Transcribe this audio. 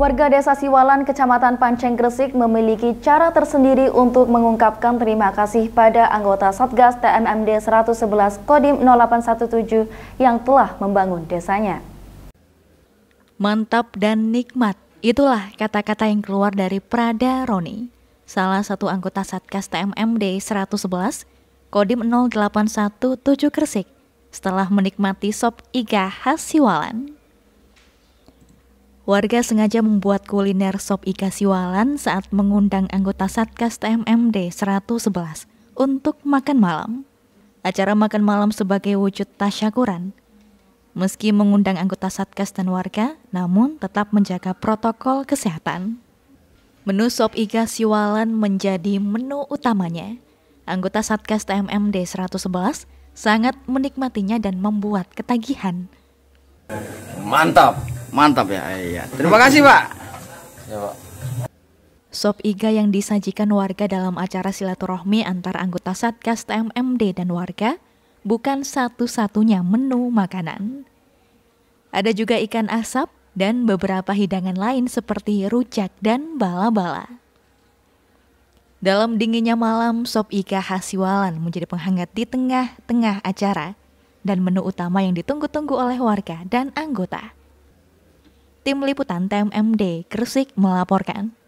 Warga Desa Siwalan, Kecamatan Panceng Gresik memiliki cara tersendiri untuk mengungkapkan terima kasih pada anggota Satgas TMMD 111 Kodim 0817 yang telah membangun desanya. Mantap dan nikmat, itulah kata-kata yang keluar dari Prada Roni, salah satu anggota Satgas TMMD 111 Kodim 0817 Gresik setelah menikmati sop iga khas Siwalan. Warga sengaja membuat kuliner sop Ika Siwalan saat mengundang anggota Satgas TMMD 111 untuk makan malam. Acara makan malam sebagai wujud tasyakuran. Meski mengundang anggota Satgas dan warga, namun tetap menjaga protokol kesehatan. Menu sop Ika Siwalan menjadi menu utamanya. Anggota Satgas TMMD 111 sangat menikmatinya dan membuat ketagihan. Mantap! Mantap ya. Iya. Terima kasih, Pak. Ya, Pak. Sop iga yang disajikan warga dalam acara silaturahmi antar anggota Satgas TMMD dan warga bukan satu-satunya menu makanan. Ada juga ikan asap dan beberapa hidangan lain seperti rujak dan bala-bala. Dalam dinginnya malam, sop iga khas Siwalan menjadi penghangat di tengah-tengah acara dan menu utama yang ditunggu-tunggu oleh warga dan anggota. Tim Liputan TMMD Gresik melaporkan.